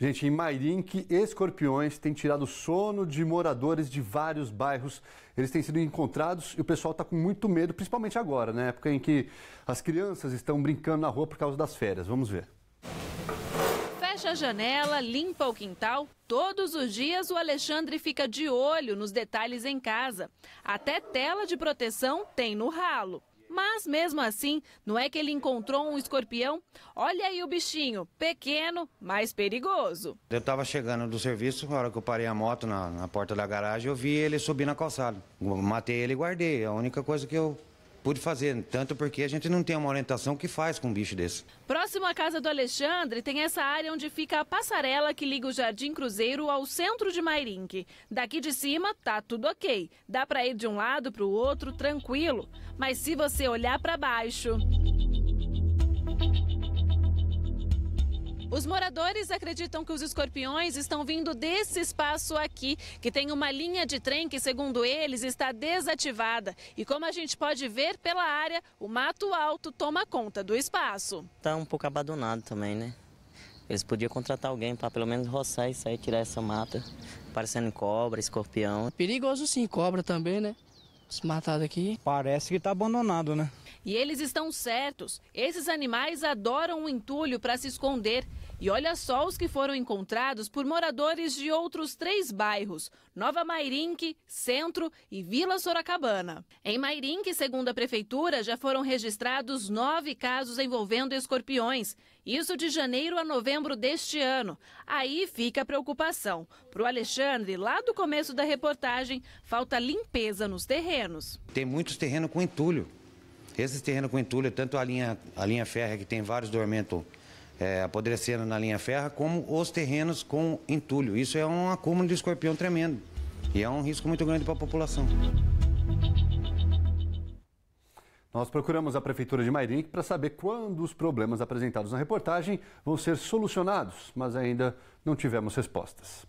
Gente, em Mairink, escorpiões têm tirado sono de moradores de vários bairros. Eles têm sido encontrados e o pessoal está com muito medo, principalmente agora, na né? época em que as crianças estão brincando na rua por causa das férias. Vamos ver. Fecha a janela, limpa o quintal. Todos os dias o Alexandre fica de olho nos detalhes em casa. Até tela de proteção tem no ralo. Mas mesmo assim, não é que ele encontrou um escorpião? Olha aí o bichinho, pequeno, mas perigoso. Eu estava chegando do serviço, na hora que eu parei a moto na, na porta da garagem, eu vi ele subir na calçada. Matei ele e guardei. A única coisa que eu pude fazer, tanto porque a gente não tem uma orientação que faz com um bicho desse. Próximo à casa do Alexandre tem essa área onde fica a passarela que liga o Jardim Cruzeiro ao centro de Mairinque. Daqui de cima tá tudo ok, dá para ir de um lado para o outro tranquilo, mas se você olhar para baixo, Os moradores acreditam que os escorpiões estão vindo desse espaço aqui, que tem uma linha de trem que, segundo eles, está desativada. E como a gente pode ver pela área, o mato alto toma conta do espaço. Está um pouco abandonado também, né? Eles podiam contratar alguém para pelo menos roçar isso aí, tirar essa mata, parecendo cobra, escorpião. Perigoso sim, cobra também, né? Os matados aqui. Parece que está abandonado, né? E eles estão certos. Esses animais adoram o entulho para se esconder. E olha só os que foram encontrados por moradores de outros três bairros: Nova Mairinque, Centro e Vila Soracabana. Em Mairinque, segundo a prefeitura, já foram registrados nove casos envolvendo escorpiões. Isso de janeiro a novembro deste ano. Aí fica a preocupação. Para o Alexandre, lá do começo da reportagem, falta limpeza nos terrenos. Tem muitos terrenos com entulho. Esses terrenos com entulho, tanto a linha, a linha férrea, que tem vários dormentos é, apodrecendo na linha ferra, como os terrenos com entulho. Isso é um acúmulo de escorpião tremendo e é um risco muito grande para a população. Nós procuramos a Prefeitura de Mairink para saber quando os problemas apresentados na reportagem vão ser solucionados, mas ainda não tivemos respostas.